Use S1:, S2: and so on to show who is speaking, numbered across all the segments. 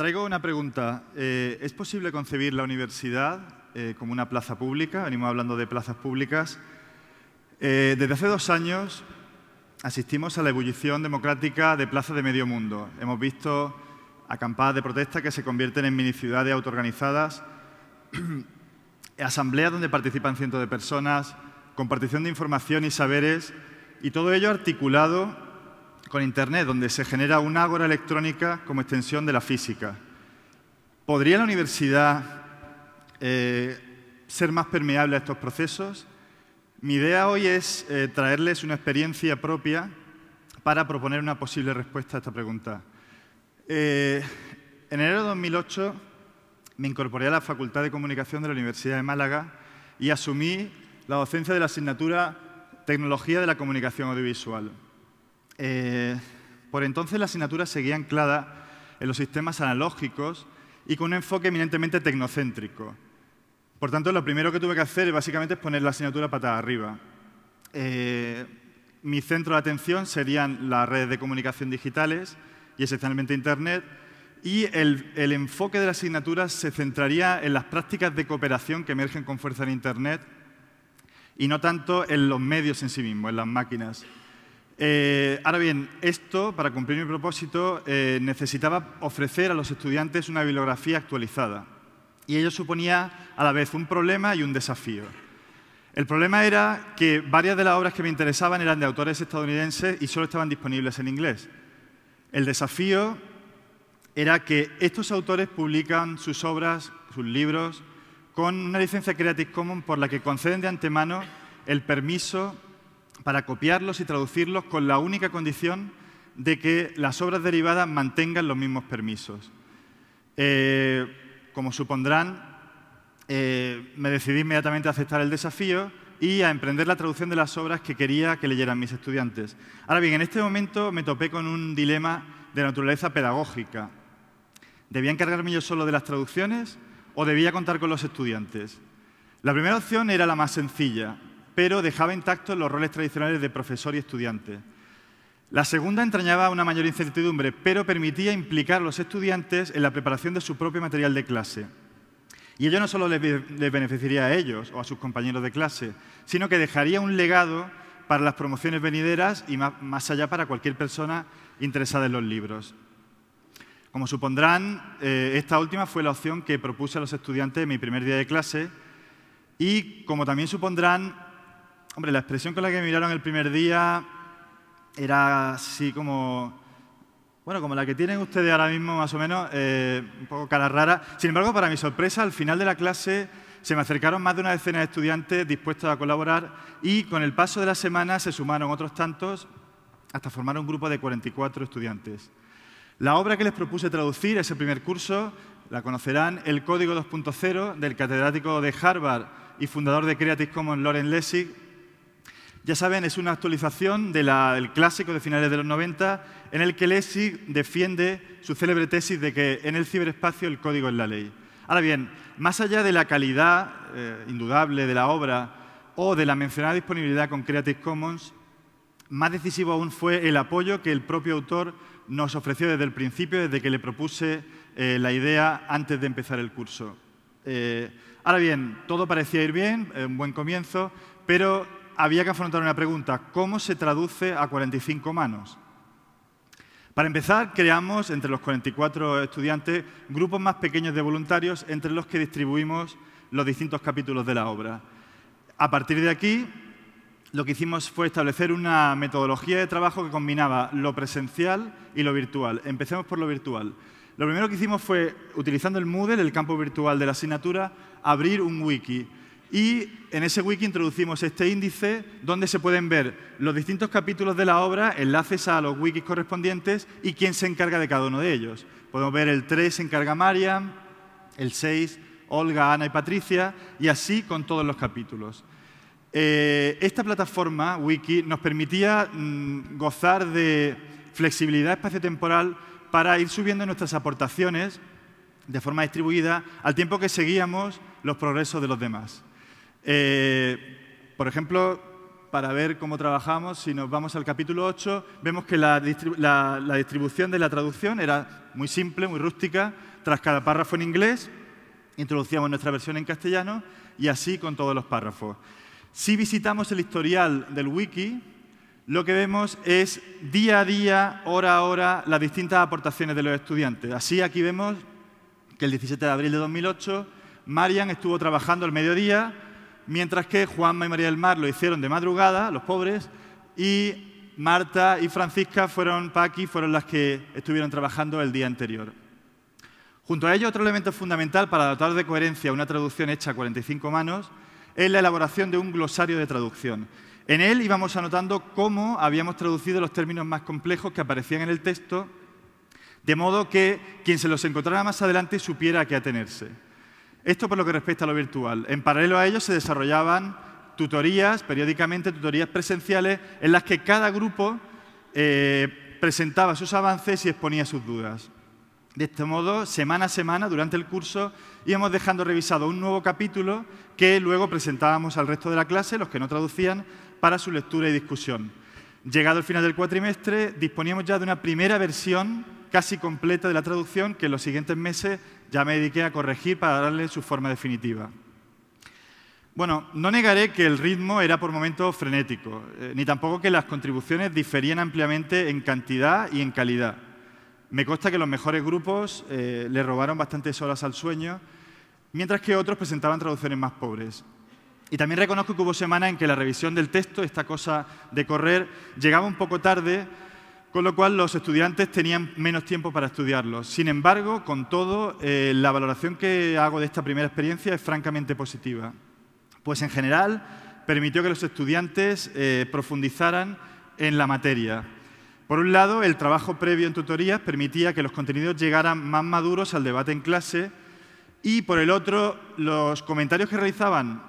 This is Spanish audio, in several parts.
S1: Traigo una pregunta. Eh, ¿Es posible concebir la universidad eh, como una plaza pública? Venimos hablando de plazas públicas. Eh, desde hace dos años asistimos a la ebullición democrática de plazas de medio mundo. Hemos visto acampadas de protesta que se convierten en mini ciudades autoorganizadas, asambleas donde participan cientos de personas, compartición de información y saberes, y todo ello articulado con Internet, donde se genera una ágora electrónica como extensión de la física. ¿Podría la universidad eh, ser más permeable a estos procesos? Mi idea hoy es eh, traerles una experiencia propia para proponer una posible respuesta a esta pregunta. Eh, en enero de 2008 me incorporé a la Facultad de Comunicación de la Universidad de Málaga y asumí la docencia de la asignatura Tecnología de la Comunicación Audiovisual. Eh, por entonces la asignatura seguía anclada en los sistemas analógicos y con un enfoque eminentemente tecnocéntrico. Por tanto, lo primero que tuve que hacer básicamente es poner la asignatura patada arriba. Eh, mi centro de atención serían las redes de comunicación digitales y esencialmente Internet, y el, el, enfoque de la asignatura se centraría en las prácticas de cooperación que emergen con fuerza en Internet y no tanto en los medios en sí mismos, en las máquinas. Eh, ahora bien, esto, para cumplir mi propósito, eh, necesitaba ofrecer a los estudiantes una bibliografía actualizada. Y ello suponía a la vez un problema y un desafío. El problema era que varias de las obras que me interesaban eran de autores estadounidenses y solo estaban disponibles en inglés. El desafío era que estos autores publican sus obras, sus libros, con una licencia Creative Commons por la que conceden de antemano el permiso para copiarlos y traducirlos con la única condición de que las obras derivadas mantengan los mismos permisos. Eh, como supondrán, eh, me decidí inmediatamente a aceptar el desafío y a emprender la traducción de las obras que quería que leyeran mis estudiantes. Ahora bien, en este momento me topé con un dilema de naturaleza pedagógica. ¿Debía encargarme yo solo de las traducciones o debía contar con los estudiantes? La primera opción era la más sencilla, pero dejaba intactos los roles tradicionales de profesor y estudiante. La segunda entrañaba una mayor incertidumbre, pero permitía implicar a los estudiantes en la preparación de su propio material de clase. Y ello no solo les, beneficiaría a ellos o a sus compañeros de clase, sino que dejaría un legado para las promociones venideras y más, allá para cualquier persona interesada en los libros. Como supondrán, eh, esta última fue la opción que propuse a los estudiantes en mi primer día de clase y, como también supondrán, Hombre, la expresión con la que me miraron el primer día era así como, bueno, como la que tienen ustedes ahora mismo más o menos, eh, un poco cara rara. Sin embargo, para mi sorpresa, al final de la clase se me acercaron más de una decena de estudiantes dispuestos a colaborar y con el paso de la semana se sumaron otros tantos hasta formar un grupo de 44 estudiantes. La obra que les propuse traducir, ese primer curso, la conocerán, El Código 2.0 del catedrático de Harvard y fundador de Creative Commons, Loren Lessig, ya saben, es una actualización del clásico de finales de los 90 en el que Lessig defiende su célebre tesis de que en el ciberespacio el código es la ley. Ahora bien, más allá de la calidad eh, indudable de la obra o de la mencionada disponibilidad con Creative Commons, más decisivo aún fue el apoyo que el propio autor nos ofreció desde el principio, desde que le propuse eh, la idea antes de empezar el curso. Eh, ahora bien, todo parecía ir bien, un buen comienzo, pero había que afrontar una pregunta, ¿cómo se traduce a 45 manos? Para empezar, creamos entre los 44 estudiantes grupos más pequeños de voluntarios entre los que distribuimos los distintos capítulos de la obra. A partir de aquí, lo que hicimos fue establecer una metodología de trabajo que combinaba lo presencial y lo virtual. Empecemos por lo virtual. Lo primero que hicimos fue, utilizando el Moodle, el campo virtual de la asignatura, abrir un wiki y en ese wiki introducimos este índice donde se pueden ver los distintos capítulos de la obra, enlaces a los wikis correspondientes y quién se encarga de cada uno de ellos. Podemos ver el 3 se encarga Mariam, el 6 Olga, Ana y Patricia y así con todos los capítulos. Eh, esta plataforma, Wiki, nos permitía mm, gozar de flexibilidad espaciotemporal para ir subiendo nuestras aportaciones de forma distribuida al tiempo que seguíamos los progresos de los demás. Eh, por ejemplo, para ver cómo trabajamos, si nos vamos al capítulo 8, vemos que la, la, distribución de la traducción era muy simple, muy rústica. Tras cada párrafo en inglés, introducíamos nuestra versión en castellano y así con todos los párrafos. Si visitamos el historial del wiki, lo que vemos es día a día, hora a hora, las distintas aportaciones de los estudiantes. Así aquí vemos que el 17 de abril de 2008, Marian estuvo trabajando al mediodía mientras que Juanma y María del Mar lo hicieron de madrugada, los pobres, y Marta y Francisca fueron, Paqui, fueron las que estuvieron trabajando el día anterior. Junto a ello, otro elemento fundamental para dotar de coherencia una traducción hecha a 45 manos es la elaboración de un glosario de traducción. En él íbamos anotando cómo habíamos traducido los términos más complejos que aparecían en el texto, de modo que quien se los encontrara más adelante supiera a qué atenerse. Esto por lo que respecta a lo virtual. En paralelo a ello se desarrollaban tutorías, periódicamente tutorías presenciales, en las que cada grupo eh, presentaba sus avances y exponía sus dudas. De este modo, semana a semana, durante el curso, íbamos dejando revisado un nuevo capítulo que luego presentábamos al resto de la clase, los que no traducían, para su lectura y discusión. Llegado el final del cuatrimestre, disponíamos ya de una primera versión casi completa de la traducción que en los siguientes meses ya me dediqué a corregir para darle su forma definitiva. Bueno, no negaré que el ritmo era por momentos frenético, eh, ni tampoco que las contribuciones diferían ampliamente en cantidad y en calidad. Me consta que los mejores grupos eh, le robaron bastantes horas al sueño, mientras que otros presentaban traducciones más pobres. Y también reconozco que hubo semanas en que la revisión del texto, esta cosa de correr, llegaba un poco tarde, con lo cual los estudiantes tenían menos tiempo para estudiarlo. Sin embargo, con todo, eh, la valoración que hago de esta primera experiencia es francamente positiva, pues en general permitió que los estudiantes eh, profundizaran en la materia. Por un lado, el trabajo previo en tutorías permitía que los contenidos llegaran más maduros al debate en clase y por el otro, los comentarios que realizaban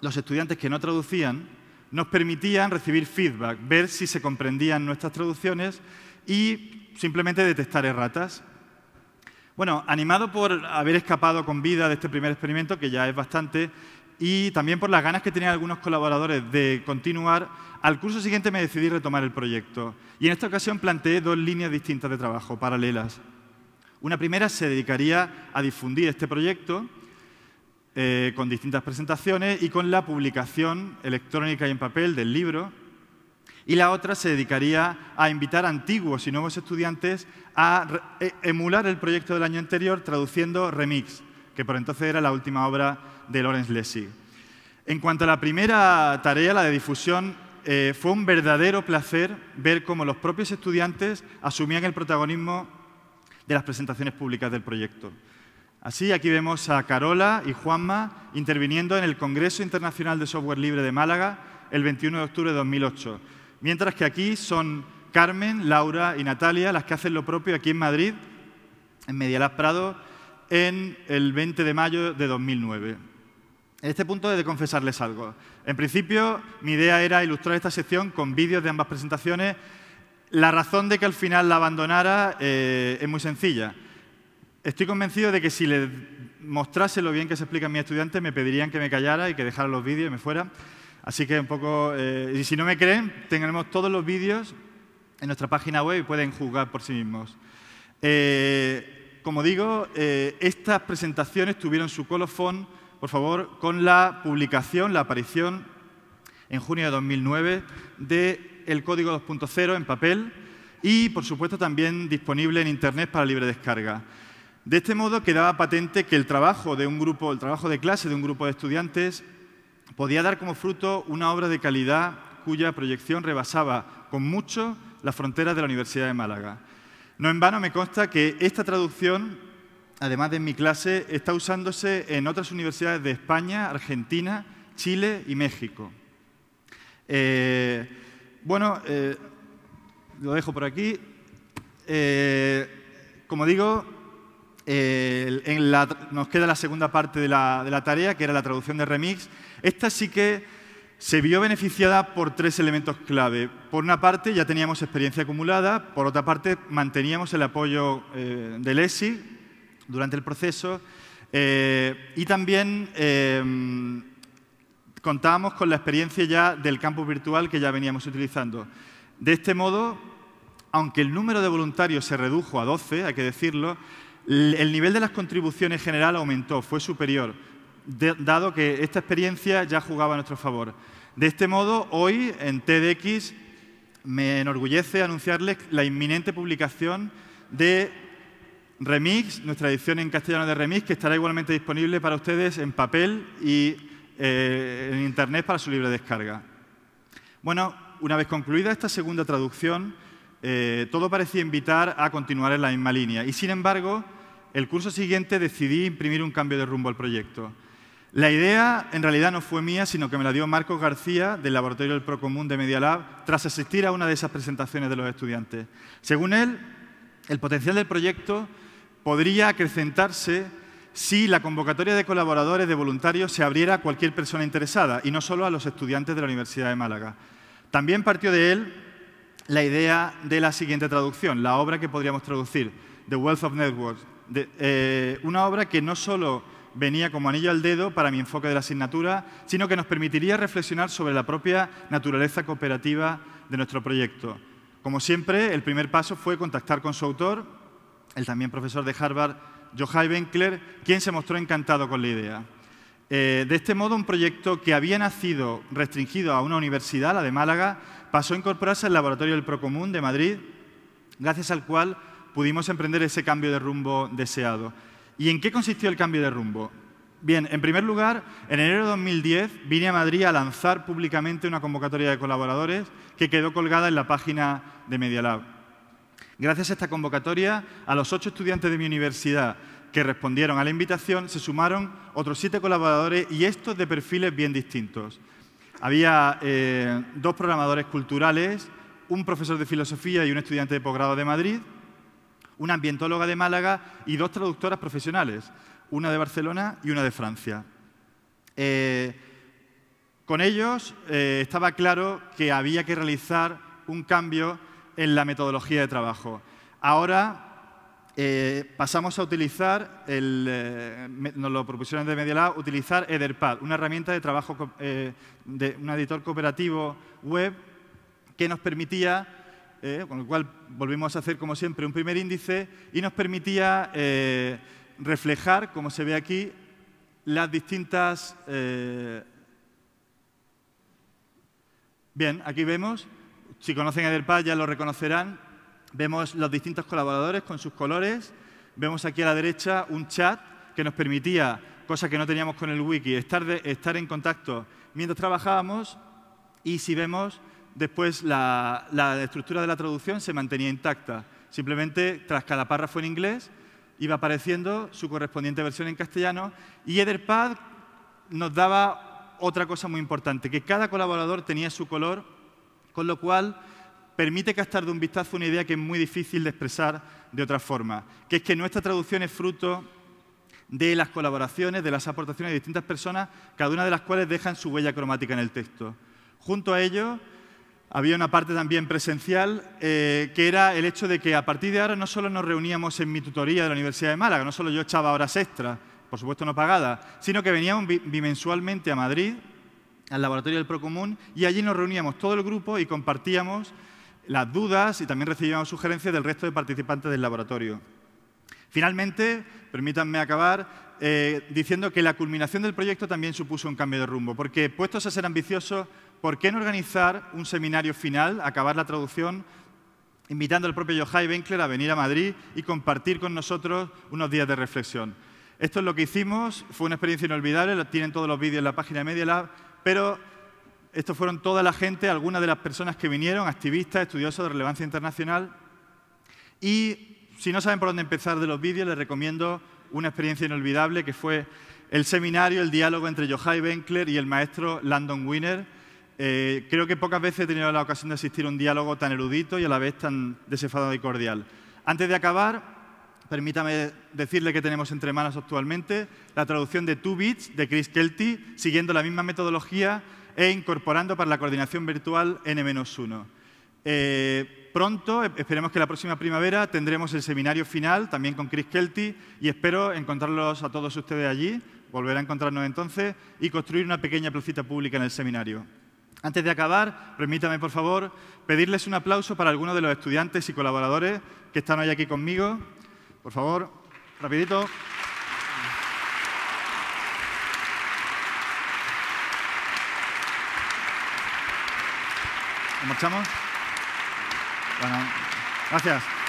S1: los estudiantes que no traducían nos permitían recibir feedback, ver si se comprendían nuestras traducciones y simplemente detectar erratas. Bueno, animado por haber escapado con vida de este primer experimento, que ya es bastante, y también por las ganas que tenían algunos colaboradores de continuar, al curso siguiente me decidí retomar el proyecto. Y en esta ocasión planteé dos líneas distintas de trabajo, paralelas. Una primera se dedicaría a difundir este proyecto eh, con distintas presentaciones y con la publicación electrónica y en papel del libro. Y la otra se dedicaría a invitar antiguos y nuevos estudiantes a e, emular el proyecto del año anterior traduciendo Remix, que por entonces era la última obra de Lawrence Lessig. En cuanto a la primera tarea, la de difusión, eh, fue un verdadero placer ver cómo los propios estudiantes asumían el protagonismo de las presentaciones públicas del proyecto. Así, aquí vemos a Carola y Juanma interviniendo en el Congreso Internacional de Software Libre de Málaga el 21 de octubre de 2008, mientras que aquí son Carmen, Laura y Natalia las que hacen lo propio aquí en Madrid, en Medialab Prado, en el 20 de mayo de 2009. En este punto he de confesarles algo. En principio, mi idea era ilustrar esta sección con vídeos de ambas presentaciones. La razón de que al final la abandonara eh, es muy sencilla. Estoy convencido de que si les mostrase lo bien que se explica a mis estudiantes, me pedirían que me callara y que dejara los vídeos y me fuera. Así que un poco, eh, y si no me creen, tenemos todos los vídeos en nuestra página web y pueden juzgar por sí mismos. Eh, como digo, eh, estas presentaciones tuvieron su colofón, por favor, con la publicación, la aparición en junio de 2009 de el Código 2.0 en papel y, por supuesto, también disponible en Internet para libre descarga. De este modo quedaba patente que el trabajo de un grupo, el trabajo de clase de un grupo de estudiantes podía dar como fruto una obra de calidad cuya proyección rebasaba con mucho las fronteras de la Universidad de Málaga. No en vano me consta que esta traducción, además de en mi clase, está usándose en otras universidades de España, Argentina, Chile y México. Eh, bueno, eh, lo dejo por aquí. Eh, como digo, nos queda la segunda parte de la, tarea, que era la traducción de remix. Esta sí que se vio beneficiada por tres elementos clave. Por una parte, ya teníamos experiencia acumulada, por otra parte, manteníamos el apoyo eh, del ESI durante el proceso eh, y también eh, contábamos con la experiencia ya del campus virtual que ya veníamos utilizando. De este modo, aunque el número de voluntarios se redujo a 12, hay que decirlo, el nivel de las contribuciones general aumentó, fue superior, dado que esta experiencia ya jugaba a nuestro favor. De este modo, hoy en TEDx me enorgullece anunciarles la inminente publicación de Remix, nuestra edición en castellano de Remix, que estará igualmente disponible para ustedes en papel y eh, en Internet para su libre descarga. Bueno, una vez concluida esta segunda traducción, eh, todo parecía invitar a continuar en la misma línea. Y sin embargo, el curso siguiente decidí imprimir un cambio de rumbo al proyecto. La idea en realidad no fue mía, sino que me la dio Marcos García del Laboratorio del Procomún de Media Lab tras asistir a una de esas presentaciones de los estudiantes. Según él, el potencial del proyecto podría acrecentarse si la convocatoria de colaboradores, de voluntarios, se abriera a cualquier persona interesada y no solo a los estudiantes de la Universidad de Málaga. También partió de él la idea de la siguiente traducción, la obra que podríamos traducir, The Wealth of Networks, eh, una obra que no solo venía como anillo al dedo para mi enfoque de la asignatura, sino que nos permitiría reflexionar sobre la propia naturaleza cooperativa de nuestro proyecto. Como siempre, el primer paso fue contactar con su autor, el también profesor de Harvard, Johai Benkler, quien se mostró encantado con la idea. Eh, de este modo, un proyecto que había nacido restringido a una universidad, la de Málaga, pasó a incorporarse al laboratorio del Procomún de Madrid, gracias al cual pudimos emprender ese cambio de rumbo deseado. ¿Y en qué consistió el cambio de rumbo? Bien, en primer lugar, en enero de 2010 vine a Madrid a lanzar públicamente una convocatoria de colaboradores que quedó colgada en la página de Media Lab. Gracias a esta convocatoria, a los ocho estudiantes de mi universidad que respondieron a la invitación se sumaron otros siete colaboradores y estos de perfiles bien distintos. Había eh, dos programadores culturales, un profesor de filosofía y un estudiante de posgrado de Madrid, una ambientóloga de Málaga y dos traductoras profesionales, una de Barcelona y una de Francia. Eh, con ellos eh, estaba claro que había que realizar un cambio en la metodología de trabajo. Ahora eh, pasamos a utilizar, el, eh, nos lo propusieron de Medialab, utilizar Ederpad, una herramienta de trabajo eh, de un editor cooperativo web que nos permitía, con lo cual volvimos a hacer como siempre un primer índice y nos permitía reflejar, como se ve aquí, las distintas... Bien, aquí vemos, si conocen Ederpad ya lo reconocerán, Vemos los distintos colaboradores con sus colores. Vemos aquí a la derecha un chat que nos permitía, cosa que no teníamos con el wiki, estar, estar en contacto mientras trabajábamos y si vemos después la, la, estructura de la traducción se mantenía intacta. Simplemente tras cada párrafo en inglés iba apareciendo su correspondiente versión en castellano y Ederpad nos daba otra cosa muy importante, que cada colaborador tenía su color, con lo cual permite gastar de un vistazo una idea que es muy difícil de expresar de otra forma, que es que nuestra traducción es fruto de las colaboraciones, de las aportaciones de distintas personas, cada una de las cuales dejan su huella cromática en el texto. Junto a ello, había una parte también presencial, eh, que era el hecho de que a partir de ahora no solo nos reuníamos en mi tutoría de la Universidad de Málaga, no solo yo echaba horas extras, por supuesto no pagadas, sino que veníamos bimensualmente a Madrid, al laboratorio del Procomún, y allí nos reuníamos todo el grupo y compartíamos las dudas y también recibíamos sugerencias del resto de participantes del laboratorio. Finalmente, permítanme acabar eh, diciendo que la culminación del proyecto también supuso un cambio de rumbo, porque puestos a ser ambiciosos, ¿por qué no organizar un seminario final, acabar la traducción, invitando al propio Johai Benkler a venir a Madrid y compartir con nosotros unos días de reflexión? Esto es lo que hicimos, fue una experiencia inolvidable, tienen todos los vídeos en la página de Media Lab, pero estos fueron toda la gente, algunas de las personas que vinieron, activistas, estudiosos de relevancia internacional. Y si no saben por dónde empezar de los vídeos, les recomiendo una experiencia inolvidable que fue el seminario, el diálogo entre Yohai Benkler y el maestro Landon Winner. Eh, creo que pocas veces he tenido la ocasión de asistir a un diálogo tan erudito y a la vez tan desenfadado y cordial. Antes de acabar, Permítame decirle que tenemos entre manos actualmente la traducción de Two Beats de Chris Kelty, siguiendo la misma metodología e incorporando para la coordinación virtual N-1. Eh, pronto, e-, esperemos que la próxima primavera, tendremos el seminario final, también con Chris Kelty, y espero encontrarlos a todos ustedes allí, volver a encontrarnos entonces, y construir una pequeña placita pública en el seminario. Antes de acabar, permítame, por favor, pedirles un aplauso para algunos de los estudiantes y colaboradores que están hoy aquí conmigo. Por favor, rapidito. ¿Marchamos? Bueno, gracias.